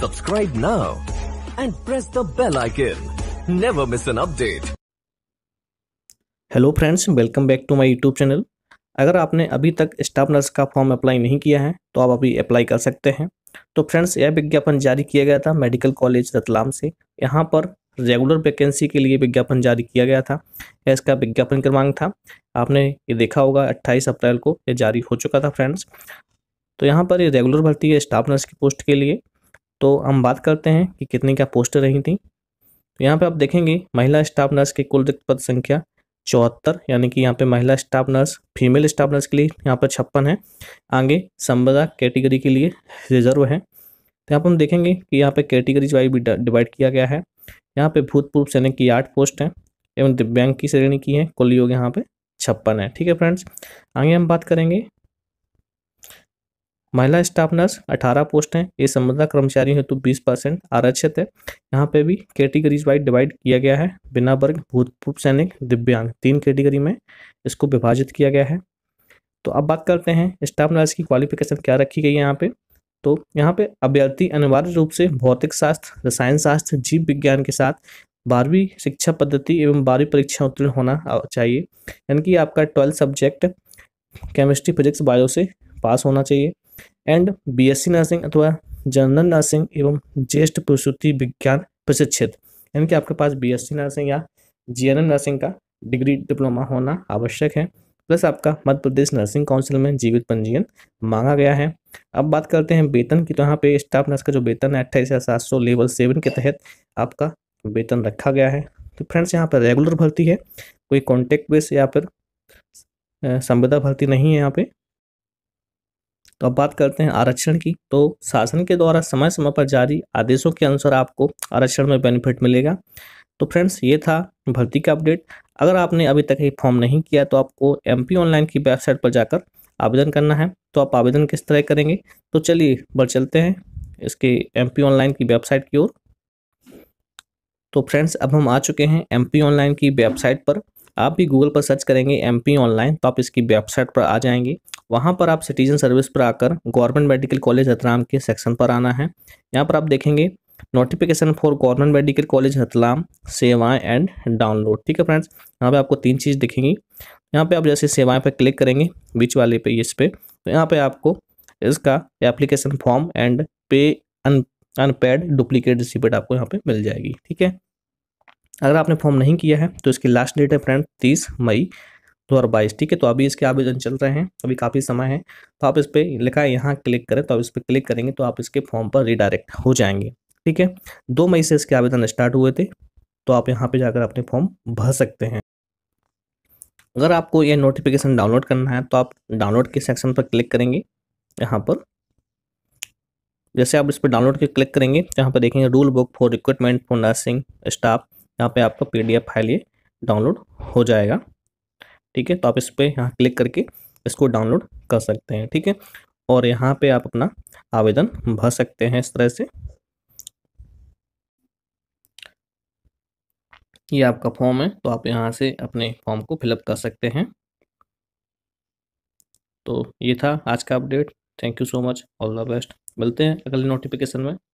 Subscribe now and press the bell icon. Never miss an update. Hello friends welcome back to my YouTube channel अगर आपने अभी तक staff nurse का form apply नहीं किया है तो आप अभी अप्लाई कर सकते हैं तो फ्रेंड्स यह विज्ञापन जारी किया गया था मेडिकल कॉलेज रतलाम से यहाँ पर रेगुलर वैकेंसी के लिए विज्ञापन जारी किया गया था यह इसका विज्ञापन क्रमांक था आपने ये देखा होगा 28 अप्रैल को यह जारी हो चुका था फ्रेंड्स तो यहाँ पर ये रेगुलर भर्ती है स्टाफ नर्स की पोस्ट के लिए तो हम बात करते हैं कि कितनी क्या पोस्टें रही थी तो यहाँ पे आप देखेंगे महिला स्टाफ नर्स की कुल रिक्त पद संख्या चौहत्तर यानी कि यहाँ पे महिला staff nurse female staff nurse के लिए यहाँ पर छप्पन है आगे संबदा कैटेगरी के लिए रिजर्व है तो यहाँ पर हम देखेंगे कि यहाँ पे कैटेगरी वाइज भी डिवाइड किया गया है यहाँ पे भूतपूर्व सैनिक की आठ पोस्ट हैं एवं दिव्यांग की श्रेणी की है कुल योग यहाँ पे छप्पन है ठीक है फ्रेंड्स आगे हम बात करेंगे महिला स्टाफ नर्स 18 पोस्ट हैं ये संबंधा कर्मचारी हेतु 20 परसेंट आरक्षित है यहाँ पे भी कैटेगरीज वाइज डिवाइड किया गया है बिना वर्ग भूतपूर्व सैनिक दिव्यांग तीन कैटेगरी में इसको विभाजित किया गया है तो अब बात करते हैं स्टाफ नर्स की क्वालिफिकेशन क्या रखी गई है यहाँ पे तो यहाँ पे अभ्यर्थी अनिवार्य रूप से भौतिक शास्त्र रसायन शास्त्र जीव विज्ञान के साथ बारहवीं शिक्षा पद्धति एवं बारहवीं परीक्षा उत्तीर्ण होना चाहिए यानी कि आपका twelfth subject chemistry physics bio से पास होना चाहिए एंड बीएससी नर्सिंग अथवा जनरल नर्सिंग एवं ज्येष्ठ प्रसूति विज्ञान प्रशिक्षित यानी कि आपके पास बीएससी नर्सिंग या जीएनएम नर्सिंग का डिग्री डिप्लोमा होना आवश्यक है प्लस आपका मध्य प्रदेश नर्सिंग काउंसिल में जीवित पंजीयन मांगा गया है अब बात करते हैं वेतन की तो यहाँ पे स्टाफ नर्स का जो वेतन है अट्ठाईस हज़ार सात सौ लेवल सेवन के तहत आपका वेतन रखा गया है तो फ्रेंड्स यहाँ पर रेगुलर भर्ती है कोई कॉन्टेक्ट बेस या फिर संविदा भर्ती नहीं है यहाँ पे तो अब बात करते हैं आरक्षण की तो शासन के द्वारा समय समय पर जारी आदेशों के अनुसार आपको आरक्षण में बेनिफिट मिलेगा तो फ्रेंड्स ये था भर्ती का अपडेट अगर आपने अभी तक ये फॉर्म नहीं किया तो आपको एम ऑनलाइन की वेबसाइट पर जाकर आवेदन करना है तो आप आवेदन किस तरह करेंगे तो चलिए बढ़ चलते हैं इसके एम ऑनलाइन की वेबसाइट की ओर तो फ्रेंड्स अब हम आ चुके हैं एम ऑनलाइन की वेबसाइट पर आप भी गूगल पर सर्च करेंगे एम ऑनलाइन तो आप इसकी वेबसाइट पर आ जाएंगे वहाँ पर आप सिटीजन सर्विस पर आकर गवर्नमेंट मेडिकल कॉलेज रतलाम के सेक्शन पर आना है यहाँ पर आप देखेंगे notification for government medical college Ratlam सेवाएं एंड डाउनलोड ठीक है फ्रेंड्स यहाँ पे आपको तीन चीज़ दिखेंगी यहाँ पे आप जैसे सेवाएं पर क्लिक करेंगे बीच वाले पे इस पर तो यहाँ पर आपको इसका application form and pay unpaid duplicate receipt आपको यहाँ पर मिल जाएगी ठीक है अगर आपने फॉर्म नहीं किया है तो इसकी लास्ट डेट है फ्रेंड तीस मई हज़ार बाईस ठीक है तो अभी इसके आवेदन चल रहे हैं अभी काफ़ी समय है तो आप इस पर लिखा है यहाँ क्लिक करें तो आप इस पर क्लिक करेंगे तो आप इसके फॉर्म पर रिडायरेक्ट हो जाएंगे ठीक है दो मई से इसके आवेदन स्टार्ट हुए थे तो आप यहाँ पर जाकर अपने फॉर्म भर सकते हैं अगर आपको यह नोटिफिकेशन डाउनलोड करना है तो आप डाउनलोड के सेक्शन पर क्लिक करेंगे यहाँ पर जैसे आप इस पर डाउनलोड के क्लिक करेंगे तो यहाँ पर देखेंगे rule book for recruitment for nursing staff यहाँ पे आपका पीडीएफ फाइल ये डाउनलोड हो जाएगा ठीक है तो आप इस पर यहाँ क्लिक करके इसको डाउनलोड कर सकते हैं ठीक है और यहाँ पे आप अपना आवेदन भर सकते हैं इस तरह से ये आपका फॉर्म है तो आप यहाँ से अपने फॉर्म को फिलअप कर सकते हैं तो ये था आज का update thank you so much all the best मिलते हैं अगले नोटिफिकेशन में